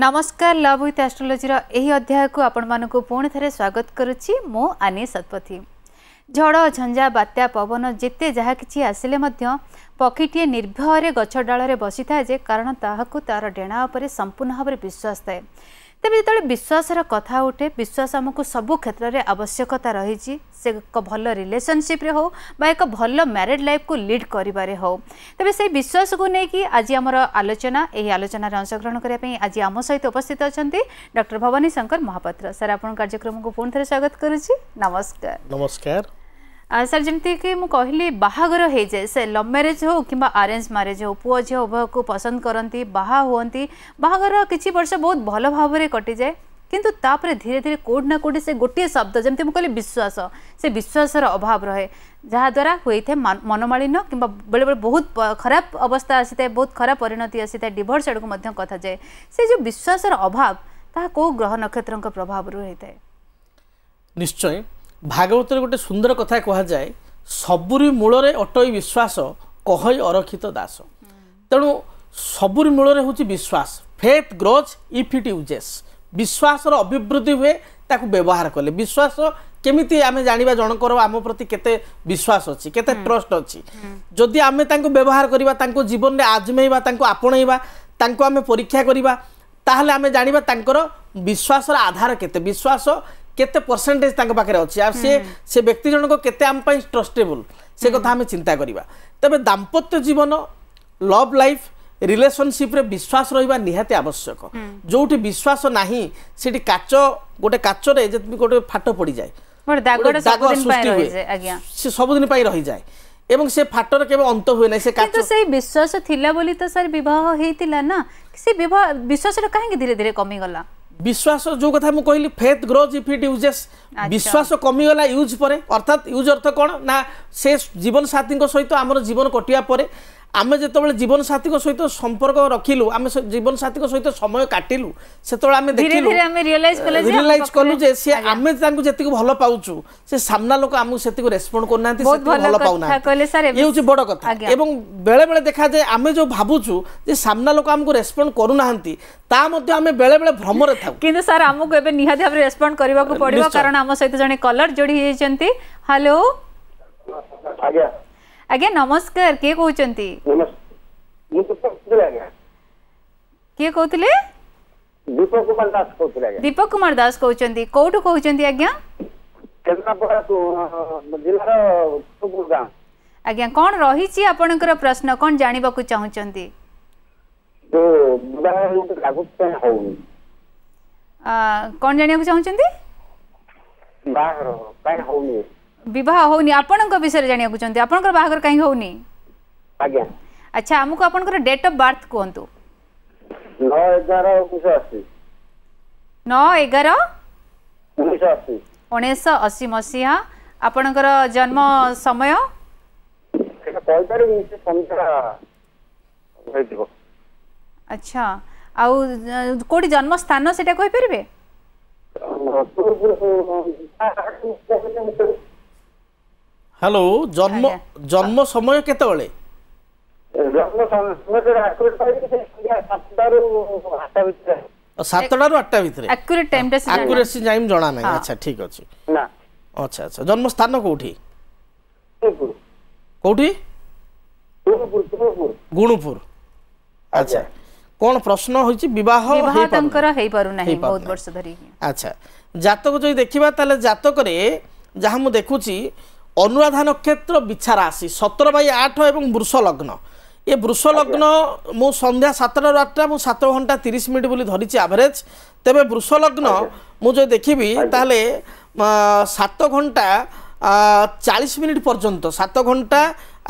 ନମସ୍କାର love with ଆଷ୍ଟ୍ରୋଲୋଜିର ଏହି ଅଧ୍ୟାୟକୁ ଆପଣମାନଙ୍କୁ ପୁଣି ଥରେ ସ୍ୱାଗତ କରୁଛି ମୁଁ ଆନି ଶତପଥୀ ଝଡ଼ ଝଞ୍ଜା ବାତ୍ୟା ପବନ ଯେତେ ଯାହା କିଛି ଆସିଲେ ମଧ୍ୟ ପକ୍ଷୀଟିଏ ନିର୍ଭୟରେ ଗଛ ଡାଳରେ ବସିଥାଏ ଯେ କାରଣ ତାହାକୁ ତା'ର ଡେଣା ଉପରେ ସମ୍ପୂର୍ଣ୍ଣ ଭାବରେ ବିଶ୍ୱାସ ଥାଏ ତେବେ ଯେତେବେଳେ ବିଶ୍ୱାସର କଥା ଉଠେ ବିଶ୍ୱାସ ଆମକୁ ସବୁ କ୍ଷେତ୍ରରେ ଆବଶ୍ୟକତା ରହିଛି ସେ ଏକ ଭଲ ରିଲେସନ୍ସିପ୍ରେ ହେଉ ବା ଏକ ଭଲ ମ୍ୟାରେଡ଼୍ ଲାଇଫ୍କୁ ଲିଡ୍ କରିବାରେ ହେଉ ତେବେ ସେହି ବିଶ୍ୱାସକୁ ନେଇକି ଆଜି ଆମର ଆଲୋଚନା ଏହି ଆଲୋଚନାରେ ଅଂଶଗ୍ରହଣ କରିବା ପାଇଁ ଆଜି ଆମ ସହିତ ଉପସ୍ଥିତ ଅଛନ୍ତି ଡକ୍ଟର ଭବାନୀ ଶଙ୍କର ମହାପାତ୍ର ସାର୍ ଆପଣଙ୍କ କାର୍ଯ୍ୟକ୍ରମକୁ ପୁଣିଥରେ ସ୍ୱାଗତ କରୁଛି ନମସ୍କାର ନମସ୍କାର सर जमीती मुझे कहली बाहर हो जाए से लव म्यारेज हो कि आरेंज म्यारेज हो पुआ झी उभय को पसंद करती बाहा हूँ बाहर किसी वर्ष बहुत भल भाव कटि जाए किंतु धीरे धीरे कौट ना कौट से गोटे शब्द जमी कहली विश्वास से विश्वास अभाव रहे जहाद्वारा हुए मनमालीन कि बेले बेले बहुत खराब अवस्था आसी था बहुत खराब परिणति आसी था डिभोर्स आड़ को कथ से जो विश्वास अभाव ता कौ ग्रह नक्षत्र प्रभाव रू निश्चय ଭାଗବତରେ ଗୋଟେ ସୁନ୍ଦର କଥା କୁହାଯାଏ ସବୁରି ମୂଳରେ ଅଟଇ ବିଶ୍ୱାସ କହଇ ଅରକ୍ଷିତ ଦାସ ତେଣୁ ସବୁରି ମୂଳରେ ହେଉଛି ବିଶ୍ୱାସ faith growth if it uses ବିଶ୍ୱାସର ଅଭିବୃଦ୍ଧି ହୁଏ ତାକୁ ବ୍ୟବହାର କଲେ ବିଶ୍ୱାସ କେମିତି ଆମେ ଜାଣିବା ଜଣଙ୍କର ଆମ ପ୍ରତି କେତେ ବିଶ୍ୱାସ ଅଛି କେତେ ଟ୍ରଷ୍ଟ ଅଛି ଯଦି ଆମେ ତାଙ୍କୁ ବ୍ୟବହାର କରିବା ତାଙ୍କ ଜୀବନରେ ଆଜମେଇବା ତାଙ୍କୁ ଆପଣେଇବା ତାଙ୍କୁ ଆମେ ପରୀକ୍ଷା କରିବା ତାହେଲେ ଆମେ ଜାଣିବା ତାଙ୍କର ବିଶ୍ୱାସର ଆଧାର କେତେ ବିଶ୍ୱାସ କେତେ ପରସେଣ୍ଟେଜ୍ ତାଙ୍କ ପାଖରେ ଅଛି ଆଉ ସେ ସେ ବ୍ୟକ୍ତି ଜଣକ କେତେ ଆମ ପାଇଁ ଟ୍ରଷ୍ଟେବୁଲ୍ ସେ କଥା ଆମେ ଚିନ୍ତା କରିବା ତେବେ ଦାମ୍ପତ୍ୟ ଜୀବନ ଲଭ୍ ଲାଇଫ୍ ରିଲେସନସିପ୍ରେ ବିଶ୍ୱାସ ରହିବା ନିହାତି ଆବଶ୍ୟକ ଯେଉଁଠି ବିଶ୍ୱାସ ନାହିଁ ସେଠି କାଚ ଗୋଟେ କାଚରେ ଯେମିତି ଗୋଟେ ଫାଟ ପଡ଼ିଯାଏ ସେ ସବୁଦିନ ପାଇଁ ରହିଯାଏ এবং সে ফাটর কেবে অন্ত হুয়ে না সে কিন্তু সেই বিশ্বাস থিলা বলি তো স্যার বিবাহ হইতিলা না সে বিবাহ বিশ্বাসটা কাহিকি ধীরে ধীরে কমি গলা বিশ্বাস যে কথা মু কহিলি faith grows if it uses বিশ্বাস কমিগলা ইউজ পরে অর্থাৎ ইউজ অর্থ কোণ না সে জীবনসাথী সহ আমার জীবন কটিয়া পরে ଆମେ ଯେତେବେଳେ ଜୀବନସାଥୀଙ୍କ ସହିତ ସମ୍ପର୍କ ରଖିଲୁ ଆମେ ଜୀବନସାଥୀଙ୍କ ସହିତ ସମୟ କାଟିଲୁ ସେତେବେଳେ ଆମେ ଦେଖିଲୁ ରିଅଲାଇଜ କଲୁ ଯେ ସିଏ ଆମେ ତାଙ୍କୁ ଯେତିକି ଭଲ ପାଉଛୁ ସେ ସାମ୍ନା ଲୋକ ଆମକୁ ସେତିକି ରେସ୍ପଣ୍ଡ କରୁନାହାନ୍ତି ଭଲ ପାଉନାହାନ୍ତି ଇଏ ହେଉଛି ବଡ଼ କଥା ଏବଂ ବେଳେବେଳେ ଦେଖାଯାଏ ଆମେ ଯେଉଁ ଭାବୁଛୁ ଯେ ସାମ୍ନା ଲୋକ ଆମକୁ ରେସ୍ପଣ୍ଡ କରୁନାହାନ୍ତି ତା ମଧ୍ୟ ଆମେ ବେଳେବେଳେ ଭ୍ରମରେ ଥାଉ କିନ୍ତୁ ସାର୍ ଆମକୁ ଏବେ ନିହାତି ଭାବରେ ରେସ୍ପଣ୍ଡ କରିବାକୁ ପଡ଼ିବ କାରଣ ଆମ ସହିତ ଜଣେ କଲର ଯୋଡ଼ି ହେଇଯାଇଛନ୍ତି ହ୍ୟାଲୋ ଆଜ୍ଞା ଆଜ୍ଞା ନମସ୍କାର କିଏ କହୁଛନ୍ତି କିଏ କହୁଥିଲେ ଦୀପକ କୁମାର ଦାସ କହୁଥିଲେ ଦୀପକ କୁମାର ଦାସ କହୁଛନ୍ତି କୋଉଠୁ କହୁଛନ୍ତି ଆଜ୍ଞା ଆଜ୍ଞା କ'ଣ ରହିଛି ଆପଣଙ୍କର ପ୍ରଶ୍ନ କ'ଣ ଜାଣିବାକୁ ଚାହୁଁଛନ୍ତି କ'ଣ ଜାଣିବାକୁ ଚାହୁଁଛନ୍ତି ବାହାଘର ପାଇଁ ହଉନି ବିବାହ ହଉନି ଆପଣଙ୍କ ବିଷୟରେ ଜାଣିବାକୁ ଚାହୁଁଛନ୍ତି ଆପଣଙ୍କର ବାହାଘର କାହିଁକି ହଉନି ଆଜ୍ଞା ଆଚ୍ଛା ଆମକୁ ଆପଣଙ୍କର ଡେଟ୍ ଅଫ୍ ବାର୍ଥ କୁହନ୍ତୁ ନଅ ଏଗାର ଉଣେଇଶହ ଅଶୀ ନଅ ଏଗାର ଉଣେଇଶହ ଅଶୀ ଉଣେଇଶହ ଅଶୀ ମସିହା ଆପଣଙ୍କର ଜନ୍ମ ସମୟ ଆଚ୍ଛା ଆଉ କୋଉଠି ଜନ୍ମ ସ୍ଥାନ ସେଟା କହିପାରିବେ ହ୍ୟାଲୋ ଜନ୍ମ ଜନ୍ମ ସମୟ କେତେବେଳେ ସାତଟାରୁ ଆଠଟା ଭିତରେ ଆକୁରେସି ଟାଇମ୍ ଜଣା ନାହିଁ ଆଚ୍ଛା ଠିକ୍ ଅଛି ଆଚ୍ଛା ଆଚ୍ଛା ଜନ୍ମ ସ୍ଥାନ କୋଉଠି କୋଉଠି ଗୁଣୁପୁର ଆଚ୍ଛା কোন প্রশ্ন হয়েছে বিবাহ বিবাহতঙ্কর হই পারু নাই বহুত বর্ষ ধরি আচ্ছা জাতক যদি দেখিবা তাহলে জাতকরে যাহা মু দেখুছি অনুরাধা নক্ষত্র বিছারা রাশি সতের বাই আঠ এবং বৃষ লগ্ন ଏ ବୃଷ ଲଗ୍ନ ମୁଁ ସନ୍ଧ୍ୟା ସାତଟାରୁ ଆଠଟା ମୁଁ ସାତ ଘଣ୍ଟା ତିରିଶ ମିନିଟ୍ ବୋଲି ଧରିଛି ଆଭରେଜ୍ ତେବେ ବୃଷ ଲଗ୍ନ ମୁଁ ଯଦି ଦେଖିବି ତାହେଲେ ସାତ ଘଣ୍ଟା ଚାଳିଶ ମିନିଟ୍ ପର୍ଯ୍ୟନ୍ତ ସାତ ଘଣ୍ଟା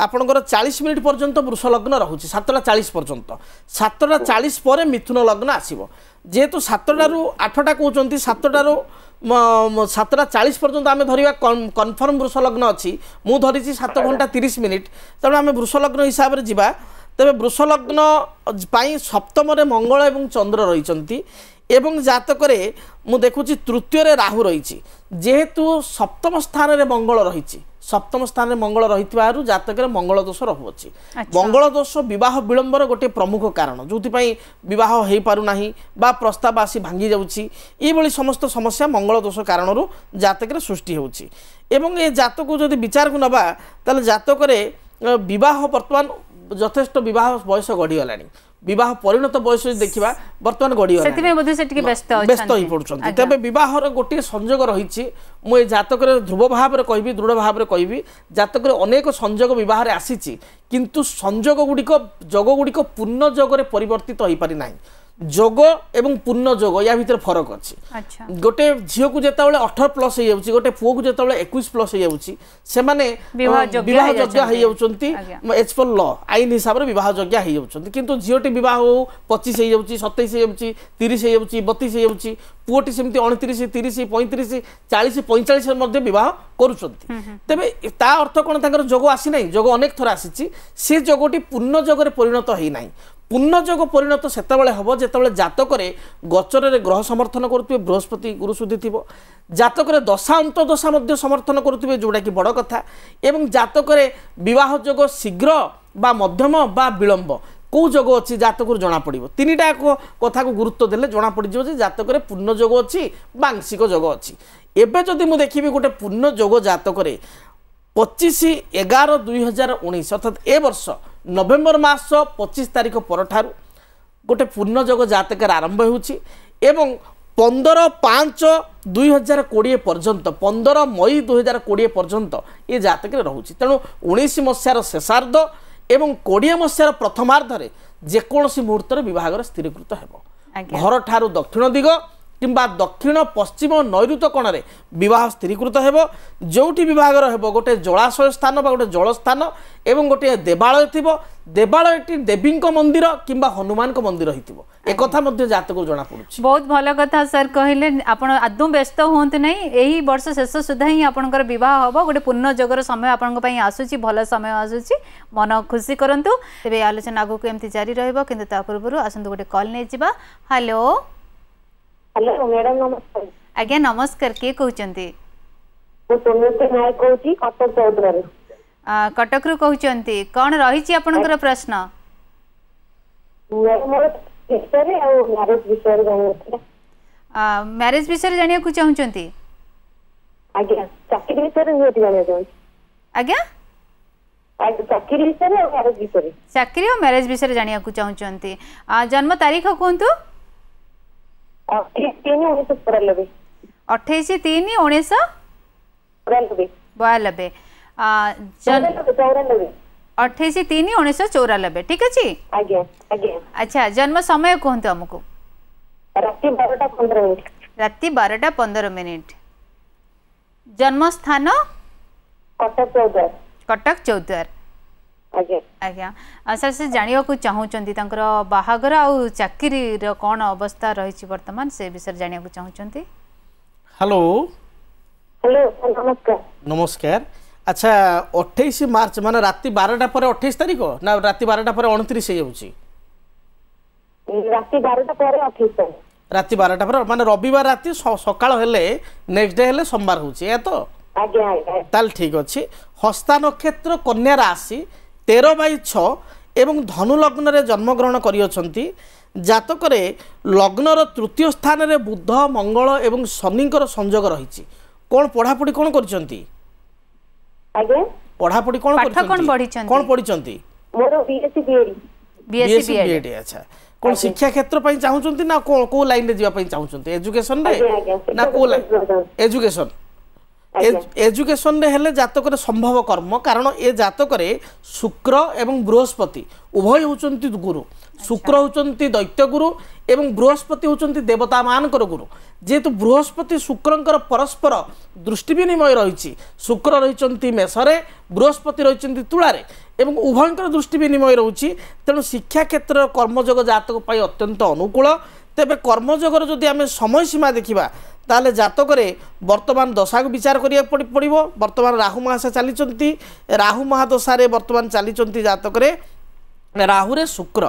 ଆପଣଙ୍କର ଚାଳିଶ ମିନିଟ୍ ପର୍ଯ୍ୟନ୍ତ ବୃଷ ଲଗ୍ନ ରହୁଛି ସାତଟା ଚାଳିଶ ପର୍ଯ୍ୟନ୍ତ ସାତଟା ଚାଳିଶ ପରେ ମିଥୁନ ଲଗ୍ନ ଆସିବ ଯେହେତୁ ସାତଟାରୁ ଆଠଟା କହୁଛନ୍ତି ସାତଟାରୁ সাতটা চাশ পর্যন্ত আমি ধরা কনফর্ম বৃষলগ্ন অ ধরিছি সাত ঘন্টা তিরিশ মিনিট তেমন আমি বৃষলগ্ন হিসাবে যা তবে বৃষলগ্ন সপ্তমরে মঙ্গল এবং চন্দ্র রয়েছেন এবং জাতকরে মু দেখুছি তৃতীয়রে রাহু রয়েছে যেহেতু সপ্তম স্থানের মঙ্গল রয়েছে ସପ୍ତମ ସ୍ଥାନରେ ମଙ୍ଗଳ ରହିଥିବାରୁ ଜାତକରେ ମଙ୍ଗଳ ଦୋଷ ରହୁଅଛି ମଙ୍ଗଳ ଦୋଷ ବିବାହ ବିଳମ୍ବର ଗୋଟିଏ ପ୍ରମୁଖ କାରଣ ଯେଉଁଥିପାଇଁ ବିବାହ ହୋଇପାରୁନାହିଁ ବା ପ୍ରସ୍ତାବ ଆସି ଭାଙ୍ଗି ଯାଉଛି ଏଇଭଳି ସମସ୍ତ ସମସ୍ୟା ମଙ୍ଗଳ ଦୋଷ କାରଣରୁ ଜାତକରେ ସୃଷ୍ଟି ହେଉଛି ଏବଂ ଏ ଜାତକୁ ଯଦି ବିଚାରକୁ ନେବା ତାହେଲେ ଜାତକରେ ବିବାହ ବର୍ତ୍ତମାନ ଯଥେଷ୍ଟ ବିବାହ ବୟସ ଗଢ଼ିଗଲାଣି ବିବାହ ପରିଣତ ବୟସ ଯଦି ଦେଖିବା ବର୍ତ୍ତମାନ ଗଡ଼ିଗଲା ସେଥିପାଇଁ ବୋଧେ ସେଠିକି ବ୍ୟସ୍ତ ହେଇ ପଡ଼ୁଛନ୍ତି ତେବେ ବିବାହର ଗୋଟିଏ ସଂଯୋଗ ରହିଛି ମୁଁ ଏ ଜାତକରେ ଧ୍ରୁବ ଭାବରେ କହିବି ଦୃଢ଼ ଭାବରେ କହିବି ଜାତକରେ ଅନେକ ସଂଯୋଗ ବିବାହରେ ଆସିଛି କିନ୍ତୁ ସଂଯୋଗ ଗୁଡ଼ିକ ଯୋଗ ଗୁଡ଼ିକ ପୂର୍ଣ୍ଣ ଯୋଗରେ ପରିବର୍ତ୍ତିତ ହୋଇପାରି ନାହିଁ যোগ এবং পূর্ণ যোগ ইয়া ভিতরে ফরক অছি গোটে ঝিওকু যেতবে অঠর প্লস হয়ে যাচ্ছে গোটে পুয়াকু যেতবে একুশ প্লস হয়ে যাচ্ছে সে বিবাহযোগ্য হয়ে যাচ্ছেন এজ পর ল আইন হিসাবে বিবাহযোগ্য হয়ে যাচ্ছেন কিন্তু ঝিওটি বিবাহ হো পঁচিশ হয়ে যাচ্ছে সতেইশ হয়ে যাচ্ছে তিরিশ হয়ে যাচ্ছে বতিশ হয়ে যাচ্ছে পুয়টি সেমি অণতিরিশ তিরিশ পঁয়ত্রিশ চাশ পঁয়চাশ মধ্যে বিবাহ করছেন তবে তা অর্থ কোণ তাঁর যোগ আসি না যোগ অনেক থর আসিছি সে যোগটি পূর্ণ যোগরে পরিণত হয়ে না ପୂର୍ଣ୍ଣଯୋଗ ପରିଣତ ସେତେବେଳେ ହେବ ଯେତେବେଳେ ଜାତକରେ ଗୋଚରରେ ଗ୍ରହ ସମର୍ଥନ କରୁଥିବେ ବୃହସ୍ପତି ଗୁରୁ ଶୁଦ୍ଧି ଥିବ ଜାତକରେ ଦଶା ଅନ୍ତର୍ଦଶା ମଧ୍ୟ ସମର୍ଥନ କରୁଥିବେ ଯେଉଁଟାକି ବଡ଼ କଥା ଏବଂ ଜାତକରେ ବିବାହ ଯୋଗ ଶୀଘ୍ର ବା ମଧ୍ୟମ ବା ବିଳମ୍ବ କେଉଁ ଯୋଗ ଅଛି ଜାତକରୁ ଜଣାପଡ଼ିବ ତିନିଟା କଥାକୁ ଗୁରୁତ୍ୱ ଦେଲେ ଜଣାପଡ଼ିଯିବ ଯେ ଜାତକରେ ପୂର୍ଣ୍ଣ ଯୋଗ ଅଛି ବାଂଶିକ ଯୋଗ ଅଛି ଏବେ ଯଦି ମୁଁ ଦେଖିବି ଗୋଟେ ପୂର୍ଣ୍ଣ ଯୋଗ ଜାତକରେ ପଚିଶ ଏଗାର ଦୁଇ ହଜାର ଉଣେଇଶ ଅର୍ଥାତ୍ ଏ ବର୍ଷ ନଭେମ୍ବର ମାସ ପଚିଶ ତାରିଖ ପରଠାରୁ ଗୋଟେ ପୂର୍ଣ୍ଣଯୋଗ ଜାତକରେ ଆରମ୍ଭ ହେଉଛି ଏବଂ ପନ୍ଦର ପାଞ୍ଚ ଦୁଇ ହଜାର କୋଡ଼ିଏ ପର୍ଯ୍ୟନ୍ତ ପନ୍ଦର ମଇ ଦୁଇ ହଜାର କୋଡ଼ିଏ ପର୍ଯ୍ୟନ୍ତ ଏ ଜାତକରେ ରହୁଛି ତେଣୁ ଉଣେଇଶ ମସିହାର ଶେଷାର୍ଦ୍ଧ ଏବଂ କୋଡ଼ିଏ ମସିହାର ପ୍ରଥମାର୍ଦ୍ଧରେ ଯେକୌଣସି ମୁହୂର୍ତ୍ତରେ ବିଭାଘର ସ୍ଥିରୀକୃତ ହେବ ଘରଠାରୁ ଦକ୍ଷିଣ ଦିଗ কিংবা দক্ষিণ পশ্চিম নৈঋত কোণে বহ স্থিরীকৃত হব যেটি বিবাহর হব গোটে জলাশয় স্থান বা গোটে জলস্থান এবং গোটি দেবালয় থাকবে দেবালয়টি দেবীঙ্ক মন্দির কিংবা হনুমানক মন্দির হইতিব এ কথা মধ্যে জাতক জনা পড়ুছি বহুত ভাল কথা স্যার কহিলে আপন আদৌ ব্যস্ত হুঁতু নাই এই বর্ষ শেষ সুদ্ধা হি আপনার বিবাহ হব গোটে পূর্ণ যোগর সময় আপনার আসুচি ভাল সময় আসুচি মন খুশি করতু তবে আলোচনা আগুক এমতি জারি রহব কিন্তু তা পূর্ব আসন্তু গোটে কল নিয়ে যা হ্যালো हेलो मैडम नमस्कार आज्ञा नमस्कार किए कहते सोमित्री नायक कहूँ कटक चौधरी कटक रु कहते कौन रही आपंकर प्रश्न ମ୍ୟାରେଜ ବିଷୟରେ ଜାଣିବାକୁ ଚାହୁଁଛନ୍ତି ଆଜ୍ଞା ଚାକିରି ବିଷୟରେ ନିହାତି ଜାଣିବାକୁ ଚାହୁଁଛି ଆଜ୍ଞା ଚାକିରି ବିଷୟରେ ଆଉ ମ୍ୟାରେଜ ବିଷୟରେ ଚାକିରି ଆଉ ମ୍ୟାରେଜ ବିଷୟରେ ଜାଣିବାକୁ ଚାହୁଁଛନ୍ତି ଜନ୍ମ ତାରିଖ କୁହନ୍ତୁ बयानबे चौरानबे ठीक अच्छे अच्छा जन्म समय कहतु आमको राति बारटा पंद्रह मिनिट जन्म स्थान कटक चौद्वार ଆଜ୍ଞା ସାର୍ ସେ ଜାଣିବାକୁ ଚାହୁଁଛନ୍ତି ତାଙ୍କର ବାହାଘର ଆଉ ଚାକିରିର କ'ଣ ଅବସ୍ଥା ରହିଛି ବର୍ତ୍ତମାନ ସେ ବିଷୟରେ ଜାଣିବାକୁ ଚାହୁଁଛନ୍ତି ହ୍ୟାଲୋ ହ୍ୟାଲୋ ନମସ୍କାର ଆଚ୍ଛା ଅଠେଇଶ ମାର୍ଚ୍ଚ ମାନେ ରାତି ବାରଟା ପରେ ଅଠେଇଶ ତାରିଖ ନା ରାତି ବାରଟା ପରେ ଅଣତିରିଶ ହେଇଯାଉଛି ରାତି ବାରଟା ପରେ ରାତି ବାରଟା ପରେ ମାନେ ରବିବାର ରାତି ସକାଳ ହେଲେ ନେକ୍ସଟ ଡେ ହେଲେ ସୋମବାର ହେଉଛି ଏହା ତ ତାହେଲେ ଠିକ୍ ଅଛି ହସ୍ତା ନକ୍ଷତ୍ର କନ୍ୟା ରାଶି তের বাই ছ এবং ধনুলগ্নরে জন্মগ্রহণ করিଅছন্তি জাতকরে লগ্নর তৃতীয় স্থানরে বুধ মঙ্গল এবং শনিঙ্কর সংযোগ রয়েছে কোন পড়াপড়ি কোন করছেন পড়াপড়ি কোন করছেন কোন পড়িছন্তি মোর বিএসসি বিএডি বিএসসি বিএডি আচ্ছা কোন শিক্ষা ক্ষেত্র পাই চাহুচন্তি না কো লাইন রে জিবা পাই চাহুচন্তি এডুকেশন রে না কো লাইন এডুকেশন এজুকেশন হলে জাতকরে সম্ভব কর্ম কারণ এ জাতকরে শুক্র এবং বৃহস্পতি উভয় হচ্ছেন গুরু শুক্র হচ্ছেন দৈত্য গুরু এবং বৃহস্পতি হচ্ছেন দেবতা মানকর গুরু যেহেতু বৃহস্পতি শুক্রকর পরস্পর দৃষ্টি বিনিময় রয়েছে শুক্র রয়েছেন মেষরে বৃহস্পতি রয়েছেন তুলারে এবং উভয়ঙ্কর দৃষ্টি বিনিময় রয়েছে তেমন শিক্ষাক্ষেত্রের কর্মযোগ জাতক পাই অত্যন্ত অনুকূল ତେବେ କର୍ମଯୋଗର ଯଦି ଆମେ ସମୟସୀମା ଦେଖିବା তাহলে জাতকরে বর্তমান দশাকে বিচার করা পড়ব বর্তমান রাহু মহাশা চালিছেন রাহু মহাদশার বর্তমান চালিছেন জাতকরে রাহুরে শুক্র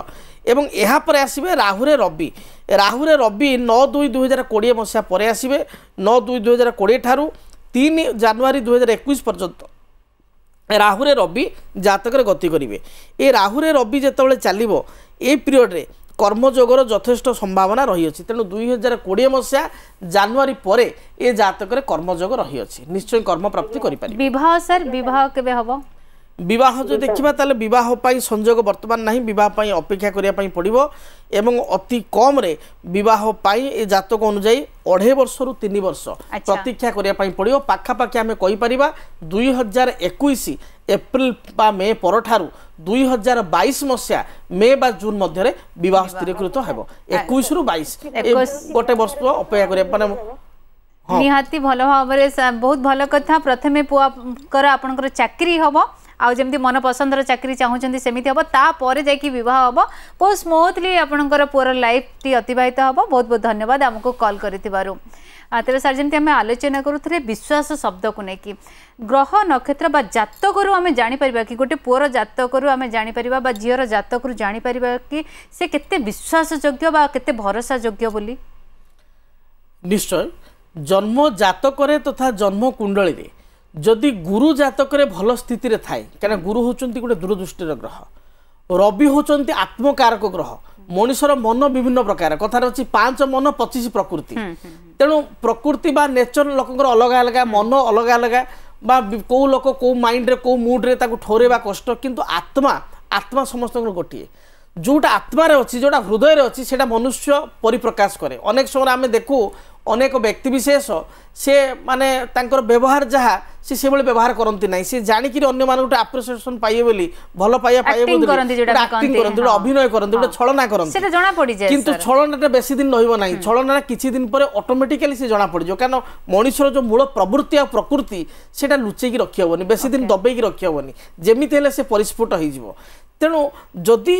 এবং এরপরে আসবে রাহুরে রবি রাহুরে রবি ন দুই দুই হাজার কোড়িয়ে মশিয়া পরে আসবে ন দুই দুই হাজার কোড়িয়ে ঠারু তিন জানুয়ারি দুই হাজার একুশ পর্যন্ত রাহুরে রবি জাতকরে গতি করবে এ রাহুরে রবি যেতবে চালিব এই পিরিয়ডে কর্মযোগর যথেষ্ট সম্ভাবনা রয়েছে তেমন দুই হাজার কোড়ি মশা জানুয়ারি পরে এ জাতকরে কর্মযোগ রয়েছে নিশ্চয় কর্মপ্রাপ্তি করে বিবাহ স্যার বিবাহ কেবে হব বিবাহ যদি দেখিবা তাহলে বিবাহ পাই সংযোগ বর্তমান না বিবাহ পাই অপেক্ষা করা পড়ব এবং অতি কমরে বিবাহ পাই এ জাতক অনুযায়ী অঢ়াই বর্ষর তিন বর্ষ আচ্ছা। প্রতীক্ষা করা পড়ব পাখাপাখি আমি কইপারা দুই হাজার একুশ এপ্রিল বা মে পরঠার দুই হাজার বাইশ মশা মে বা জুন মধ্যে বিবাহ স্থিরীকৃত হব আচ্ছা। একুশ রু বাইশ গোটে বর্ষ অপেক্ষা করা মানে নিহাতি ভাল ভাবে বহুত ভাল কথা প্রথমে পুয়া আপনার চাকরি হব आमती मन पसंदर चाकरी चाहूँ सेमती हम तापर जावाह हम बहुत स्मुथली आपंकर पुअर लाइफ टी अतिवाहित हम बहुत बहुत धन्यवाद आमको कल कर तेरे सर जमी आम आलोचना करूँ विश्वास शब्द को लेकिन ग्रह नक्षत्र जतक रू आम जापर कि गोटे पुअर जतकर आम जापर झीर जतक रू जापर कि से के विश्वास योग्य भरोसा योग्य बोली निश्चय जन्म जातक तथा तो जन्म कुंडली ଯଦି ଗୁରୁ ଜାତକରେ ଭଲ ସ୍ଥିତିରେ ଥାଏ କାରଣ ଗୁରୁ ହେଉଛନ୍ତି ଗୋଟେ ଦୂରଦୃଷ୍ଟିର ଗ୍ରହ ରବି ହେଉଛନ୍ତି ଆତ୍ମକାରକ ଗ୍ରହ ମଣିଷର ମନ ବିଭିନ୍ନ ପ୍ରକାର କଥାରେ ଅଛି ପାଞ୍ଚ ମନ ପଚିଶ ପ୍ରକୃତି ତେଣୁ ପ୍ରକୃତି ବା ନେଚର ଲୋକଙ୍କର ଅଲଗା ଅଲଗା ମନ ଅଲଗା ଅଲଗା বা কেউ লোক কেউ মাইন্ডরে কেউ মুড্রে তাকে ঠোরাইবা কষ্ট কিন্তু আত্মা আত্মা সমস্ত গোটিয়ে যেটা আত্মার অছি যেটা হৃদয়ের অছি সেটা মনুষ্য পরিপ্রকাশ করে অনেক সময় আমি দেখু ଅନେକ ବ୍ୟକ୍ତିବିଶେଷ ସେ ମାନେ ତାଙ୍କର ବ୍ୟବହାର ଯାହା ସେ ସେଭଳି ବ୍ୟବହାର କରନ୍ତି ନାହିଁ ସେ ଜାଣିକିରି ଅନ୍ୟମାନଙ୍କୁ ଗୋଟେ ଆପ୍ରିସିଏସନ ପାଇବେ ବୋଲି ଭଲ ପାଇବା ପାଇବେ ଆକ୍ଟିଂ କରନ୍ତି ଗୋଟେ ଅଭିନୟ କରନ୍ତି ଗୋଟେ ଛଳନା କରନ୍ତି ସେଟା କିନ୍ତୁ ଛଳନାଟା ବେଶୀ ଦିନ ରହିବ ନାହିଁ ଛଳନାଟା କିଛି ଦିନ ପରେ ଅଟୋମେଟିକାଲି ସେ ଜଣାପଡ଼ିଯିବ କାରଣ ମଣିଷର ଯେଉଁ ମୂଳ ପ୍ରବୃତ୍ତି ଆଉ ପ୍ରକୃତି ସେଇଟା ଲୁଚେଇକି ରଖିହେବନି ବେଶୀ ଦିନ ଦବେଇକି ରଖିହେବନି ଯେମିତି ହେଲେ ସେ ପରିସ୍ଫୁଟ ହେଇଯିବ ତେଣୁ ଯଦି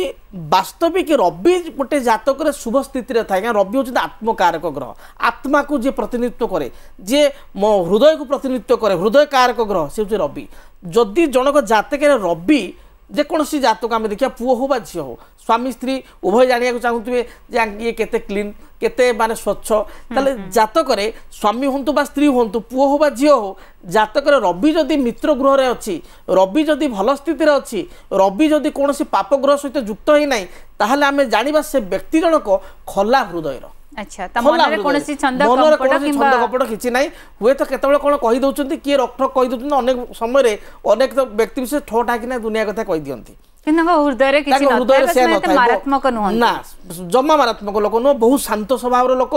ବାସ୍ତବିକ ରବି ଗୋଟେ ଜାତକରେ ଶୁଭ ସ୍ଥିତିରେ ଥାଏ କାରଣ ରବି ହେଉଛନ୍ତି ଆତ୍ମକାରକ ଗ୍ରହ ଆତ୍ମାକୁ ଯିଏ ପ୍ରତିନିଧିତ୍ୱ କରେ ଯିଏ ମୋ ହୃଦୟକୁ ପ୍ରତିନିଧିତ୍ୱ କରେ ହୃଦୟ କାରକ ଗ୍ରହ ସେ ହେଉଛି ରବି ଯଦି ଜଣକ ଜାତକରେ ରବି ଯେକୌଣସି ଜାତକ ଆମେ ଦେଖିବା ପୁଅ ହେଉ ବା ଝିଅ ହେଉ ସ୍ୱାମୀ ସ୍ତ୍ରୀ ଉଭୟ ଜାଣିବାକୁ ଚାହୁଁଥିବେ ଯେ ଇଏ କେତେ କ୍ଲିନ୍ କେତେ ମାନେ ସ୍ୱଚ୍ଛ ତାହେଲେ ଜାତକରେ ସ୍ୱାମୀ ହୁଅନ୍ତୁ ବା ସ୍ତ୍ରୀ ହୁଅନ୍ତୁ ପୁଅ ହେଉ ବା ଝିଅ ହେଉ ଜାତକରେ ରବି ଯଦି ମିତ୍ର ଗ୍ରହରେ ଅଛି ରବି ଯଦି ଭଲ ସ୍ଥିତିରେ ଅଛି ରବି ଯଦି କୌଣସି ପାପ ଗ୍ରହ ସହିତ ଯୁକ୍ତ ହୋଇନାହିଁ ତାହେଲେ ଆମେ ଜାଣିବା ସେ ବ୍ୟକ୍ତି ଜଣକ ଖୋଲା ହୃଦୟର আচ্ছা তা মনরে কোনসি ছন্দ কপট কিংবা ছন্দ কপট কিছু নাই হুয়ে তো কেতবেলে কোন কই দউচন্তি কি রকঠক কই দউচন্তি অনেক সময় রে অনেক ব্যক্তি বিশেষ ঠোঁটা কিনা দুনিয়া কথা কই দিয়ন্তি কিন্তু হৃদয়ে কিছু হৃদয়ে সে মারাত্মক নুহ না লোক নুহ বহু শান্ত স্বভাবর লোক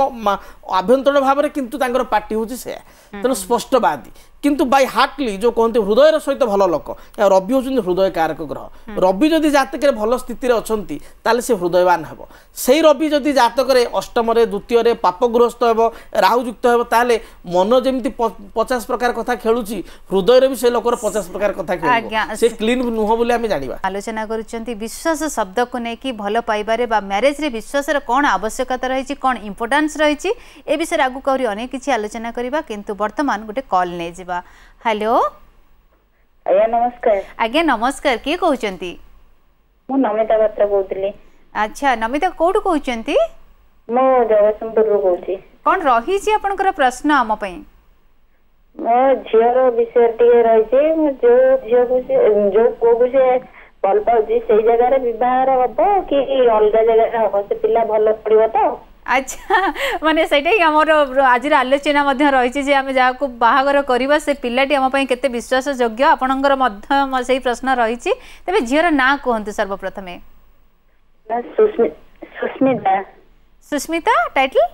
আভ্যন্তরীণ ভাবে কিন্তু তাঙ্কর পার্টি হচ্ছে সে তেমন স্পষ্টবাদী কিন্তু বাই ହାର୍ଟଲି ଯେଉଁ କହନ୍ତି ହୃଦୟର ସହିତ ଭଲ ଲୋକ ରବି ହେଉଛନ୍ତି ହୃଦୟ କାରକ ଗ୍ରହ ରବି ଯଦି ଜାତକରେ ଭଲ ସ୍ଥିତିରେ ଅଛନ୍ତି ତାହେଲେ ସେ ହୃଦୟବାନ ହେବ ସେଇ ରବି ଯଦି ଜାତକରେ ଅଷ୍ଟମରେ ଦ୍ୱିତୀୟରେ ପାପଗ୍ରସ୍ତ ହେବ ରାହୁଯୁକ୍ତ ହେବ ତାହେଲେ ମନ ଯେମିତି ପଚାଶ ପ୍ରକାର କଥା ଖେଳୁଛି ହୃଦୟରେ ବି ସେ ଲୋକର ପଚାଶ ପ୍ରକାର କଥା ଖେଳୁ ସେ କ୍ଲିନ୍ ନୁହଁ ବୋଲି ଆମେ ଜାଣିବା ଆଲୋଚନା କରୁଛନ୍ତି ବିଶ୍ୱାସ ଶବ୍ଦକୁ ନେଇକି ଭଲ ପାଇବାରେ ବା ମ୍ୟାରେଜରେ ବିଶ୍ୱାସର କ'ଣ ଆବଶ୍ୟକତା ରହିଛି କ'ଣ ଇମ୍ପୋର୍ଟାନ୍ସ ରହିଛି ଏ ବିଷୟରେ ଆଗକୁ ଆହୁରି ଅନେକ କିଛି ଆଲୋଚନା କରିବା କିନ୍ତୁ ବର୍ତ୍ତମାନ ଗୋଟେ କଲ୍ ନେଇଯିବା ନେବା ହ୍ୟାଲୋ ଆଜ୍ଞା ନମସ୍କାର ଆଜ୍ଞା ନମସ୍କାର କିଏ କହୁଛନ୍ତି ମୁଁ ନମିତା ପାତ୍ର କହୁଥିଲି ଆଚ୍ଛା ନମିତା କୋଉଠୁ କହୁଛନ୍ତି ମୁଁ ଜଗତସିଂହପୁରରୁ କହୁଛି କ'ଣ ରହିଛି ଆପଣଙ୍କର ପ୍ରଶ୍ନ ଆମ ପାଇଁ ମୋ ଝିଅର ବିଷୟ ଟିକେ ରହିଛି ଯୋଉ ଝିଅକୁ ସେ ଯୋଉ ପୁଅକୁ ସେ ଭଲ ପାଉଛି ସେଇ ଜାଗାରେ ବିବାହର ହବ କି ଅଲଗା ଜାଗାରେ ହବ ସେ ପିଲା ଭଲ ପଡ଼ିବ ତ अच्छा माने सेटा ही हमर आज आलोचना मध्य रही आम जहाँ को बाहर करवा से पिलाटी आम के विश्वास योग्य आपण से प्रश्न रही तेज झीर ना कहतु सर्वप्रथमे सुस्मिता टाइटल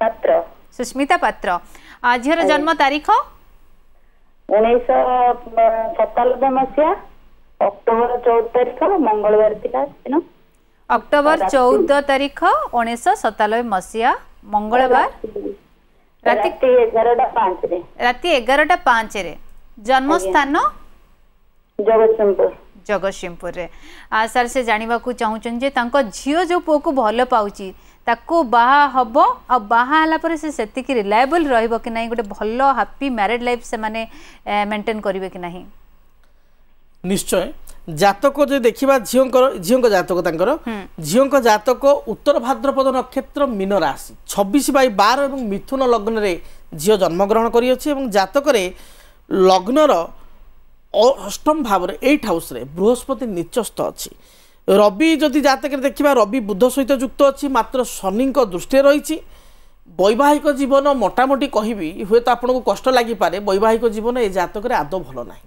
पात्र सुस्मिता पात्र झीर जन्म तारीख उन्नीस सतानबे मसीहा अक्टोबर तारीख मंगलवार অক্টোবর চৌদ তারিখ উনিশশো সতানবে মশিয়া মঙ্গলবার রাতি এগারোটা পাঁচরে রাতি এগারোটা পাঁচরে জন্মস্থান জগৎসিংহপুর জগৎসিংহপুরে ସାର୍ ସେ ଜାଣିବାକୁ ଚାହୁଁଛନ୍ତି ଯେ ତାଙ୍କ ଝିଅ ଯେଉଁ ପୁଅକୁ ଭଲ ପାଉଛି ତାକୁ ବାହା ହେବ ଆଉ ବାହା ହେଲା ପରେ ସେ ସେତିକି ରିଲାଏବଲ୍ ରହିବ କି ନାହିଁ ଗୋଟେ ଭଲ ହାପି ମ୍ୟାରେଡ଼୍ ଲାଇଫ୍ ସେମାନେ ମେଣ୍ଟେନ୍ କରିବେ କି ନାହିଁ ନିଶ୍ଚୟ জাতক যদি দেখিবা ঝিওঙ্কর ঝিওঙ্ক জাতক তাঙ্কর ঝিওঙ্ক জাতক উত্তর ভাদ্রপদ নক্ষত্র মীন রাশি ছবিশ বাই বার এবং মিথুন লগ্নরে ঝিও জন্মগ্রহণ করিଅଛି এবং জাতকরে লগ্নর অষ্টম ভাবরে এইট হাউসরে বৃহস্পতি নিচস্থ অছি রবি যদি জাতকের দেখিবা রবি বুধ সহিত যুক্ত অছি মাত্র শনিঙ্ক দৃষ্টি রয়েছে বৈবাহিক জীবন মোটামুটি কহিবি হুয়েত আপনার কষ্ট লাগিপারে বৈবাহিক জীবন এই জাতকরে আদৌ ভালো নাহি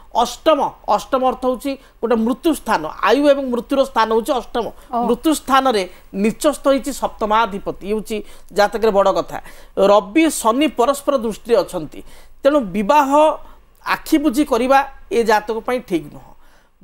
অষ্টম অষ্টম অর্থ হচ্ছে গোটে মৃত্যু স্থান আয়ু এবং মৃত্যুর স্থান হচ্ছে অষ্টম মৃত্যু স্থানরে নিচস্থ হয়েছে সপ্তমাধিপতি হচ্ছে জাতকের বড় কথা রবি শনি পরস্পর দৃষ্টি অনেক তেমন বিবাহ আখি বুঝি করা এ জাতক ঠিক নুহ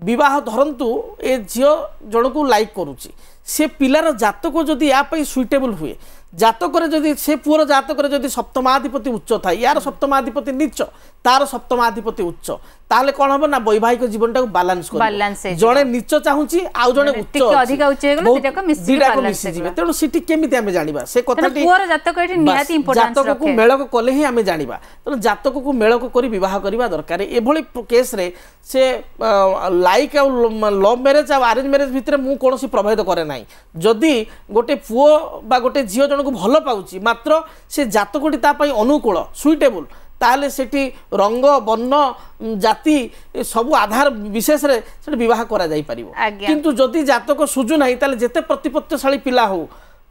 বিবাহ ধরতু এ ঝিও জনক লাইক করুচি সে পিলার জাতক যদি ইয়াপাই সুইটেবল হুয়ে জাতকরে যদি সে পুয়ের জাতকরে যদি সপ্তমাধিপতি উচ্চ থাকে ইয়ার সপ্তমাধিপতি নিচ তার সপ্তমাধিপতি উচ্চ তাহলে কোণ হব না বৈবাহিক জীবনটাকে ব্যালেন্স করবে জনে নিচ চাহুছি আউ জনে উচ্চ অধিক উচ্চ হয়ে গেলে সেটাকে মিশি দিটাকে মিশি যাবে তেণু সেটি কেমিতি আমি জানিবা সে কথাটি পুরো জাতক এটি নিহাতি ইম্পর্টেন্স রাখে জাতকକୁ মেলক কলে হি আমি জানিবা তেণু জাতকକୁ মেলক করি বিবাহ করিবা দরকার এভଳି কেস রে সে লাইক আউ লভ ম্যারেজ আউ আরেঞ্জ ম্যারেজ ভিতরে মু কোনসি প্রভাবিত করে নাই যদি গোটে পুও বা গোটে ঝিও জনকু ভালো পাউছি মাত্র সে জাতকটি তা পাই অনুকূল সুইটেবল তাহলে সেটি রঙ্গ বর্ণ জাতি ବର୍ଣ୍ଣ আধার বিশেষে সেটা বিবাহ করা যাই পারিব কিন্তু যদি জাতক সুযু ନାହିଁ তাহলে যেতে ପ୍ରତିପତ୍ୟଶାଳୀ পিলা হো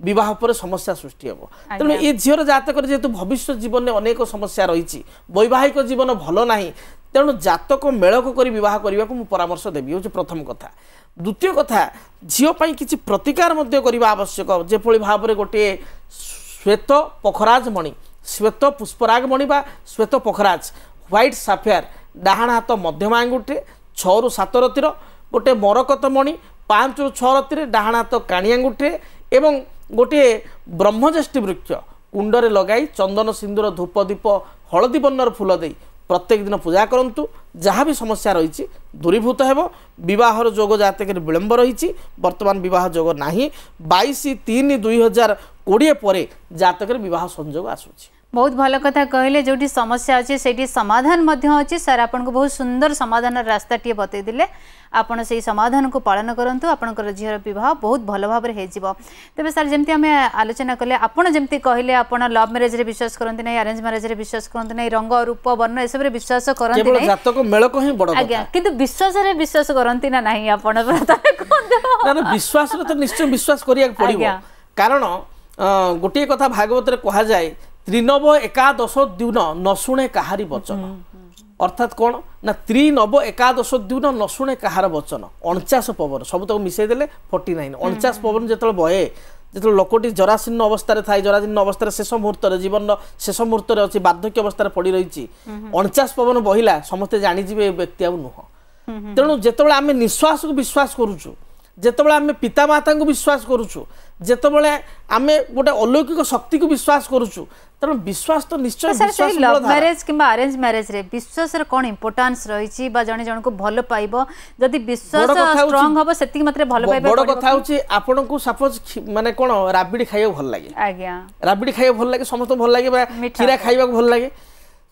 বিবাহ পরে সমস্যা সৃষ্টি হব তেমন এই ঝিওর জাতকরে যেহেতু ভবিষ্যৎ জীবনে অনেক সমস্যা রয়েছে বৈবাহিক জীবন ভালো না তেমন জাতক মেলক করে বিবাহ করা পরামর্শ দেবি হচ্ছে প্রথম কথা দ্বিতীয় কথা ঝিওপাই কিছু প্রতিকার করা আবশ্যক যেভাবে ভাবে গোটিয়ে শ্বেত পখরাজমণি শ্বেত পুষ্পরাগ মণিবা শ্বেত পোখরাজ হোয়াইট সাফেয়ার ଡାହାଣ ହାତ ମଧ୍ୟମ ଆଙ୍ଗୁଠିରେ ଛଅରୁ ସାତ ରତିର ଗୋଟିଏ ମରକତ ମଣି ପାଞ୍ଚରୁ ଛଅ ରତିରେ ଡାହାଣ ହାତ କାଣି ଆଙ୍ଗୁଠିରେ ଏବଂ ଗୋଟିଏ ବ୍ରହ୍ମଜ୍ୟେଷ୍ଠୀ ବୃକ୍ଷ କୁଣ୍ଡରେ ଲଗାଇ ଚନ୍ଦନ ସିନ୍ଦୁର ଧୂପ ଦୀପ ହଳଦୀ ବର୍ଣ୍ଣର ଫୁଲ ଦେଇ ପ୍ରତ୍ୟେକ ଦିନ ପୂଜା କରନ୍ତୁ ଯାହା ବି ସମସ୍ୟା ରହିଛି ଦୂରୀଭୂତ ହେବ ବିବାହର ଯୋଗ ଜାତକରେ ବିଳମ୍ବ ରହିଛି ବର୍ତ୍ତମାନ ବିବାହ ଯୋଗ ନାହିଁ ବାଇଶ ତିନି ଦୁଇ ହଜାର କୋଡ଼ିଏ ପରେ ଜାତକରେ ବିବାହ ସଂଯୋଗ ଆସୁଛି ବହୁତ ଭଲ କଥା କହିଲେ ଯେଉଁଠି ସମସ୍ୟା ଅଛି ସେଇଠି ସମାଧାନ ମଧ୍ୟ ଅଛି ସାର୍ ଆପଣଙ୍କୁ ବହୁତ ସୁନ୍ଦର ସମାଧାନର ରାସ୍ତାଟିଏ ବତେଇଦେଲେ ଆପଣ ସେଇ ସମାଧାନକୁ ପାଳନ କରନ୍ତୁ ଆପଣଙ୍କର ଝିଅର ବିବାହ ବହୁତ ଭଲ ଭାବରେ ହେଇଯିବ ତେବେ ସାର୍ ଯେମିତି ଆମେ ଆଲୋଚନା କଲେ ଆପଣ ଯେମିତି କହିଲେ ଆପଣ ଲଭ୍ ମ୍ୟାରେଜ୍ରେ ବିଶ୍ୱାସ କରନ୍ତି ନାହିଁ ଆରେଞ୍ଜ ମ୍ୟାରେଜ୍ରେ ବିଶ୍ୱାସ କରନ୍ତି ନାହିଁ ରଙ୍ଗ ରୂପ ବର୍ଣ୍ଣ ଏସବୁରେ ବିଶ୍ୱାସ କରନ୍ତି ନାହିଁ ଜାତକ ମେଳକ ହିଁ ବଡ଼ ଆଜ୍ଞା କିନ୍ତୁ ବିଶ୍ୱାସରେ ବିଶ୍ୱାସ କରନ୍ତି ନା ନାହିଁ ଆପଣ ପ୍ରଥମେ କୁହନ୍ତୁ ବିଶ୍ୱାସରେ ତ ନିଶ୍ଚୟ ବିଶ୍ୱାସ କରିବାକୁ ପଡ଼ିବ କାରଣ ଗୋଟିଏ କଥା ଭାଗବତରେ କୁହାଯାଏ ତ୍ରିନବ ଏକାଦଶ ଦ୍ୟୁନ ନ ଶୁଣେ କାହାରି ବଚନ ଅର୍ଥାତ୍ କ'ଣ ନା ତ୍ରିନବ ଏକାଦଶ ଦ୍ୟୁନ ନ ଶୁଣେ କାହାର ବଚନ ଅଣଚାଶ ପବନ ସବୁ ତାକୁ ମିଶାଇ ଦେଲେ ଫର୍ଟି ନାଇନ୍ ଅଣଚାଶ ପବନ ଯେତେବେଳେ ବହେ ଯେତେବେଳେ ଲୋକଟି ଜରାଶୀର୍ଣ୍ଣ ଅବସ୍ଥାରେ ଥାଏ ଜରାଶୀର୍ଣ୍ଣ ଅବସ୍ଥାରେ ଶେଷ ମୁହୂର୍ତ୍ତରେ ଜୀବନର ଶେଷ ମୁହୂର୍ତ୍ତରେ ଅଛି ବାର୍ଦ୍ଧକ୍ୟ ଅବସ୍ଥାରେ ପଡ଼ି ରହିଛି ଅଣଚାଶ ପବନ ବହିଲା ସମସ୍ତେ ଜାଣିଯିବେ ଏ ବ୍ୟକ୍ତି ଆଉ ନୁହଁ ତେଣୁ ଯେତେବେଳେ ଆମେ ନିଶ୍ୱାସକୁ ବିଶ୍ୱାସ କରୁଛୁ যেতবে আমি পিতামাতা বিশ্বাস করুছু যেতবে আমি গোটে অলৌকিক শক্তি বিশ্বাস করুছু তেমন বিশ্বাস তো নিশ্চয় লভ ম্যারেজ কিংবা আরেঞ্জ ম্যারেজ রে বিশ্বাসের কোন ইম্পর্টান্স রয়েছে বা জনে জনকু ভাল পাইব যদি বিশ্বাস স্ট্রং হব সেতিকি মাত্রে ভাল পাইব বড় কথা হচ্ছে আপনাকে সাপোজ মানে কোন রাবিড়ি খাইয়া ভাল লাগে আজ্ঞা রাবিড়ি খাইয়া ভাল লাগে সমস্ত ভাল লাগে বা ক্ষীরা খাইবা ভাল লাগে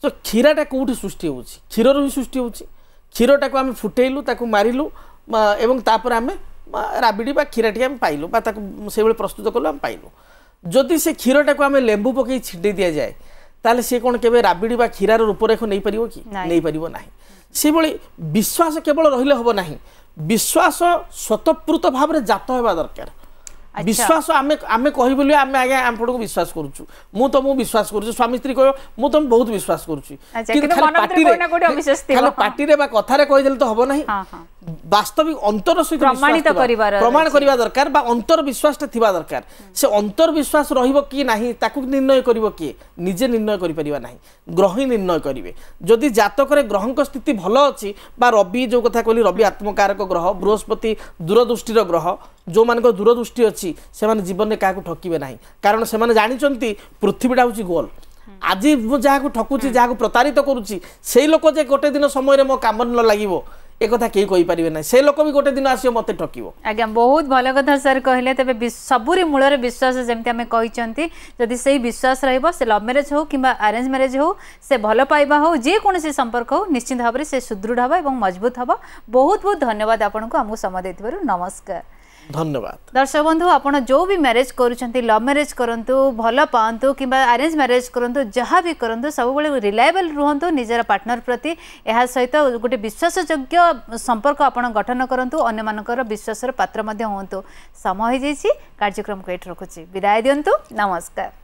তো ক্ষীরাটা কোউটি সৃষ্টি হচ্ছে ক্ষীরর সৃষ্টি হচ্ছে ক্ষীরটাকে আমি ফুটাইলু তাকে মারিলু এবং তারপরে আমি ରାବିଡ଼ି ବା କ୍ଷୀରାଟି ଆମେ ପାଇଲୁ ବା ତାକୁ ସେଇଭଳି ପ୍ରସ୍ତୁତ କଲୁ ଆମେ ପାଇଲୁ ଯଦି ସେ କ୍ଷୀରଟାକୁ ଆମେ ଲେମ୍ବୁ ପକାଇ ଛିଣ୍ଡେଇ ଦିଆଯାଏ ତାହେଲେ ସେ କ'ଣ କେବେ ରାବିଡ଼ି ବା କ୍ଷୀରାର ରୂପରେଖ ନେଇପାରିବ କି ନେଇପାରିବ ନାହିଁ ସେଭଳି ବିଶ୍ୱାସ କେବଳ ରହିଲେ ହେବ ନାହିଁ ବିଶ୍ୱାସ ସ୍ୱତଃପୃତ ଭାବରେ ଜାତ ହେବା ଦରକାର আচ্ছা। বিশ্বাস আমি আমি কহিবুলি আমি আজ্ঞা আমপটকু বিশ্বাস করুছু মু তো মু বিশ্বাস করুছু স্বামী স্ত্রী কইব মু তো বহুত বিশ্বাস করুছু কিন্তু খালি পাটিরে খালি পাটিরে বা কথারে কই দিলে তো হবো না বাস্তবিক অন্তর সহিত প্রমাণিত করিবার প্রমাণ করিবা দরকার বা অন্তর বিশ্বাসটা থিবা দরকার সে অন্তর বিশ্বাস রহিব কি নাহি তাকু নির্ণয় করিব কি নিজে নির্ণয় করি পারিবা নাহি গ্রহ নির্ণয় করিবে যদি জাতকরে গ্রহଙ୍କ স্থিতি ভালো অছি বা রবি যে কথা কইলি রবি আত্মকারক গ্রহ বৃহস্পতি দূরদৃষ্টির গ্রহ ଯେଉଁମାନଙ୍କର ଦୂରଦୃଷ୍ଟି ଅଛି ସେମାନେ ଜୀବନରେ କାହାକୁ ଠକିବେ ନାହିଁ କାରଣ ସେମାନେ ଜାଣିଛନ୍ତି ପୃଥିବୀଟା ହେଉଛି ଗୋଲ ଆଜି ମୁଁ ଯାହାକୁ ଠକୁଛି ଯାହାକୁ ପ୍ରତାରିତ କରୁଛି ସେଇ ଲୋକ ଯେ ଗୋଟେ ଦିନ ସମୟରେ ମୋ କାମରେ ନ ଲାଗିବ ଏ କଥା କେହି କହିପାରିବେ ନାହିଁ ସେ ଲୋକ ବି ଗୋଟେ ଦିନ ଆସିବ ମୋତେ ଠକିବ ଆଜ୍ଞା ବହୁତ ଭଲ କଥା ସାର୍ କହିଲେ ତେବେ ସବୁରି ମୂଳରେ ବିଶ୍ୱାସ ଯେମିତି ଆମେ କହିଛନ୍ତି ଯଦି ସେଇ ବିଶ୍ୱାସ ରହିବ ସେ ଲଭ୍ ମ୍ୟାରେଜ୍ ହେଉ କିମ୍ବା ଆରେଞ୍ଜ ମ୍ୟାରେଜ୍ ହେଉ ସେ ଭଲ ପାଇବା ହେଉ ଯେକୌଣସି ସମ୍ପର୍କ ହେଉ ନିଶ୍ଚିନ୍ତ ଭାବରେ ସେ ସୁଦୃଢ଼ ହେବ ଏବଂ ମଜବୁତ ହେବ ବହୁତ ବହୁତ ଧନ୍ୟବାଦ ଆପଣଙ୍କୁ ଆମକୁ ସମୟ ଦେଇଥିବାରୁ ନମସ୍କାର ধন্যবাদ দর্শক বন্ধু আপনার যে বি ম্যারেজ করছেন লভ ম্যারেজ করতু ভাল পাঁতু কিংবা আরেঞ্জ ম্যারেজ করতু যা বি করতু সবুলে রিলায়েবল রুহতু নিজের পার্টনর প্রতি এর সহিত গোটে বিশ্বাসযোগ্য সম্পর্ক আপনার গঠন করতু অন্য মানুষের বিশ্বাসের পাত্র হতু সময় হয়ে যাই কার্যক্রমকে এটি রাখুছি বিদায় দিও নমস্কার